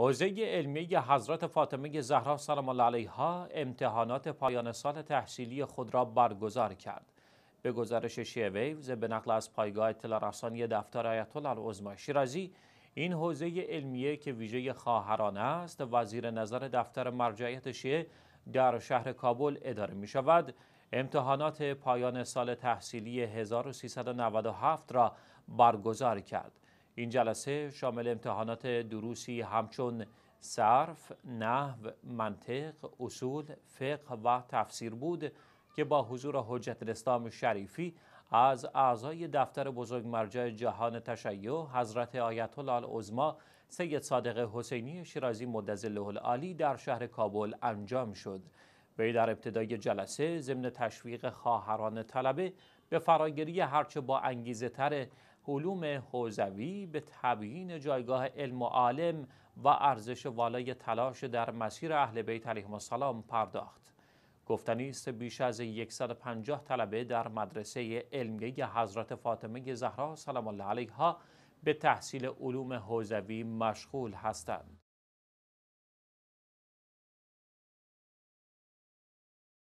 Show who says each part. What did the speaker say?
Speaker 1: حوزه علمی حضرت فاطمه زهرا سلام الله علیها امتحانات پایان سال تحصیلی خود را برگزار کرد. به گزارش ویوز به نقل از پایگاه اطلاع رسانی دفتر آیت الله العظمی شیرازی این حوزه علمیه که ویژه خواهرانه است و زیر نظر دفتر مرجعیت شیعه در شهر کابل اداره می شود امتحانات پایان سال تحصیلی 1397 را برگزار کرد. این جلسه شامل امتحانات دروسی همچون صرف، نحو، منطق، اصول، فقه و تفسیر بود که با حضور حجت الاسلام شریفی از اعضای دفتر بزرگ مرجع جهان تشیع حضرت آیت الله عظما سید صادق حسینی شیرازی مدظله العالی در شهر کابل انجام شد وی در ابتدای جلسه ضمن تشویق خواهران طلبه به فراگیری هرچه با انگیزه تر علوم حوزوی به تبیین جایگاه علم و عالم و ارزش والای تلاش در مسیر اهل بیت علیهم السلام پرداخت گفتنی است بیش از 150 طلبه در مدرسه علمیه حضرت فاطمه زهرا سلام الله علیها به تحصیل علوم حوزوی مشغول هستند